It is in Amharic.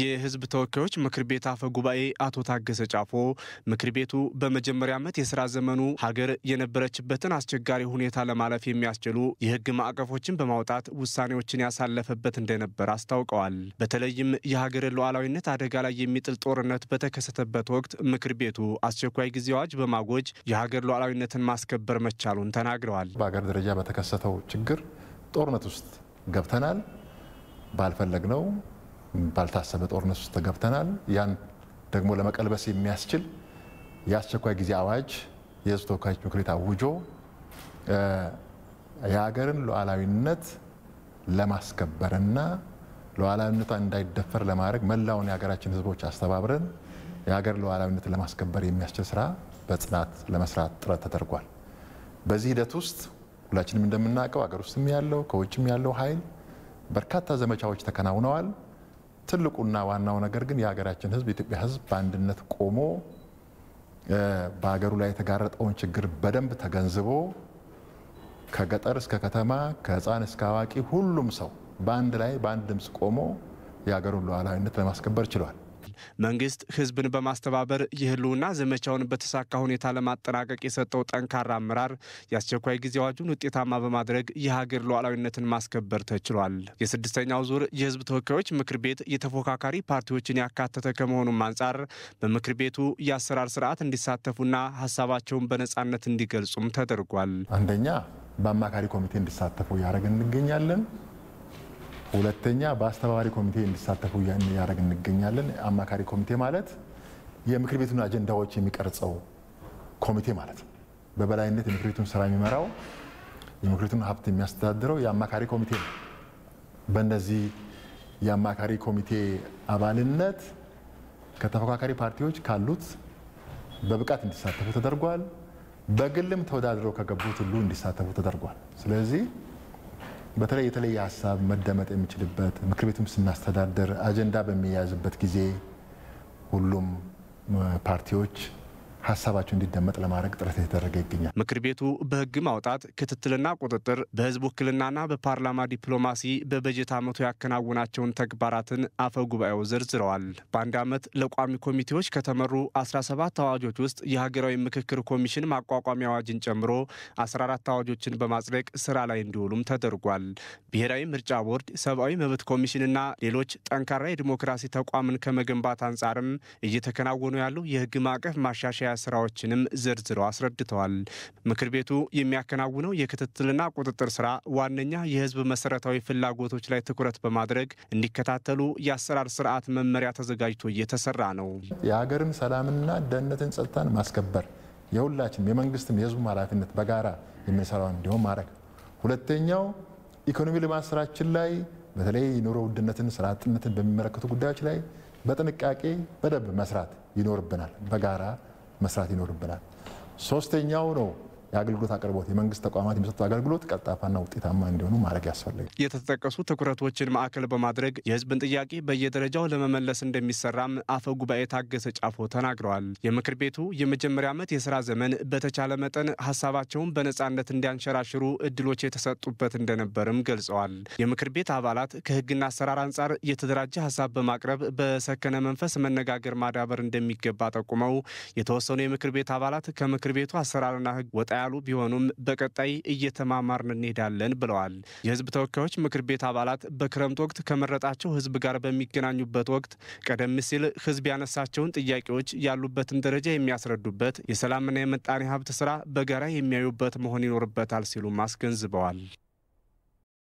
የህዝብ ተወካዮች ምክር ቤት አፈ ጉባኤ አቶ ታገሰ ጫፎ ምክር ቤቱ በመጀመሪያ ዓመት የስራ ዘመኑ ሀገር የነበረችበትን አስቸጋሪ ሁኔታ ለማለፍ የሚያስችሉ የህግ ማዕቀፎችን በማውጣት ውሳኔዎችን ያሳለፈበት እንደነበር አስታውቀዋል። በተለይም የሀገር ሉዓላዊነት አደጋ ላይ የሚጥል ጦርነት በተከሰተበት ወቅት ምክር ቤቱ አስቸኳይ ጊዜ አዋጅ በማጎጅ የሀገር ሉዓላዊነትን ማስከበር መቻሉን ተናግረዋል። በሀገር ደረጃ በተከሰተው ችግር ጦርነት ውስጥ ገብተናል ባልፈለግነው ባልታሰበ ጦርነት ውስጥ ተገብተናል። ያን ደግሞ ለመቀልበስ የሚያስችል የአስቸኳይ ጊዜ አዋጅ የህዝብ ተወካዮች ምክር ቤት አውጆ የሀገርን ሉዓላዊነት ለማስከበርና ሉዓላዊነቷ እንዳይደፈር ለማድረግ መላውን የሀገራችን ህዝቦች አስተባብረን የሀገር ሉዓላዊነት ለማስከበር የሚያስችል ስራ በጽናት ለመስራት ጥረት ተደርጓል። በዚህ ሂደት ውስጥ ሁላችንም እንደምናውቀው ሀገር ውስጥም ያለው ከውጭም ያለው ኃይል በርካታ ዘመቻዎች ተከናውነዋል። ትልቁና ዋናው ነገር ግን የሀገራችን ህዝብ የኢትዮጵያ ህዝብ በአንድነት ቆሞ በሀገሩ ላይ የተጋረጠውን ችግር በደንብ ተገንዝቦ ከገጠር እስከ ከተማ ከህፃን እስከ አዋቂ ሁሉም ሰው በአንድ ላይ በአንድ ድምፅ ቆሞ የሀገሩን ሉዓላዊነት ለማስከበር ችሏል። መንግስት ህዝብን በማስተባበር የህልውና ዘመቻውን በተሳካ ሁኔታ ለማጠናቀቅ የሰጠው ጠንካራ አመራር የአስቸኳይ ጊዜ አዋጁን ውጤታማ በማድረግ የሀገር ሉዓላዊነትን ማስከበር ተችሏል። የስድስተኛው ዙር የህዝብ ተወካዮች ምክር ቤት የተፎካካሪ ፓርቲዎችን ያካተተ ከመሆኑም አንጻር በምክር ቤቱ የአሰራር ስርዓት እንዲሳተፉና ሀሳባቸውን በነፃነት እንዲገልጹም ተደርጓል። አንደኛ በአማካሪ ኮሚቴ እንዲሳተፉ እያደረግን እንገኛለን። ሁለተኛ በአስተባባሪ ኮሚቴ እንዲሳተፉ እያደረግ እንገኛለን። አማካሪ ኮሚቴ ማለት የምክር ቤቱን አጀንዳዎች የሚቀርጸው ኮሚቴ ማለት ነው። በበላይነት የምክር ቤቱን ስራ የሚመራው የምክር ቤቱን ሀብት የሚያስተዳድረው የአማካሪ ኮሚቴ ነው። በእነዚህ የአማካሪ ኮሚቴ አባልነት ከተፎካካሪ ፓርቲዎች ካሉት በብቃት እንዲሳተፉ ተደርጓል። በግልም ተወዳድረው ከገቡት ሁሉ እንዲሳተፉ ተደርጓል። ስለዚህ በተለይ የተለየ ሀሳብ መደመጥ የሚችልበት ምክር ቤቱም ስናስተዳደር አጀንዳ በሚያያዝበት ጊዜ ሁሉም ፓርቲዎች ሀሳባቸው እንዲደመጥ ለማድረግ ጥረት የተደረገ ይገኛል። ምክር ቤቱ በህግ ማውጣት፣ ክትትልና ቁጥጥር፣ በህዝብ ውክልናና በፓርላማ ዲፕሎማሲ በበጀት ዓመቱ ያከናውናቸውን ተግባራትን አፈ ጉባኤው ዘርዝረዋል። በአንድ ዓመት ለቋሚ ኮሚቴዎች ከተመሩ 17 አዋጆች ውስጥ የሀገራዊ ምክክር ኮሚሽን ማቋቋሚያ አዋጅን ጨምሮ 14 አዋጆችን በማጽደቅ ስራ ላይ እንዲውሉም ተደርጓል። ብሔራዊ ምርጫ ቦርድ፣ ሰብአዊ መብት ኮሚሽንና ሌሎች ጠንካራ የዲሞክራሲ ተቋምን ከመገንባት አንጻርም እየተከናወኑ ያሉ የህግ ማዕቀፍ ማሻሻያ ስራዎችንም ዘርዝረው አስረድተዋል። ምክር ቤቱ የሚያከናውነው የክትትልና ቁጥጥር ስራ ዋነኛ የህዝብ መሰረታዊ ፍላጎቶች ላይ ትኩረት በማድረግ እንዲከታተሉ የአሰራር ስርዓት መመሪያ ተዘጋጅቶ እየተሰራ ነው። የሀገርን ሰላምና ደህንነትን፣ ጸጥታን ማስከበር የሁላችንም የመንግስትም የህዝቡም ኃላፊነት በጋራ የሚሰራው እንዲሆን ማድረግ። ሁለተኛው ኢኮኖሚ ልማት ስራችን ላይ በተለይ የኑሮ ውድነትን፣ ስራ አጥነትን በሚመለከቱ ጉዳዮች ላይ በጥንቃቄ በደንብ መስራት ይኖርብናል በጋራ መስራት ይኖርብናል። ሶስተኛው ነው የአገልግሎት አቅርቦት የመንግስት ተቋማት የሚሰጡ አገልግሎት ቀልጣፋና ውጤታማ እንዲሆኑ ማድረግ ያስፈልጋል። የተጠቀሱ ትኩረቶችን ማዕከል በማድረግ የህዝብን ጥያቄ በየደረጃው ለመመለስ እንደሚሰራም አፈ ጉባኤ ታገሰ ጫፎ ተናግረዋል። የምክር ቤቱ የመጀመሪያ ዓመት የስራ ዘመን በተቻለ መጠን ሀሳባቸውን በነፃነት እንዲያንሸራሽሩ እድሎች የተሰጡበት እንደነበርም ገልጸዋል። የምክር ቤት አባላት ከህግና አሰራር አንጻር የተደራጀ ሀሳብ በማቅረብ በሰከነ መንፈስ መነጋገር ማዳበር እንደሚገባ ጠቁመው የተወሰኑ የምክር ቤት አባላት ከምክር ቤቱ አሰራርና ህግ ወጣ ያሉ ቢሆኑም በቀጣይ እየተማማርን እንሄዳለን ብለዋል። የህዝብ ተወካዮች ምክር ቤት አባላት በክረምት ወቅት ከመረጣቸው ህዝብ ጋር በሚገናኙበት ወቅት ቀደም ሲል ህዝብ ያነሳቸውን ጥያቄዎች ያሉበትን ደረጃ የሚያስረዱበት የሰላምና የምጣኔ ሀብት ስራ በጋራ የሚያዩበት መሆን ይኖርበታል ሲሉም አስገንዝበዋል።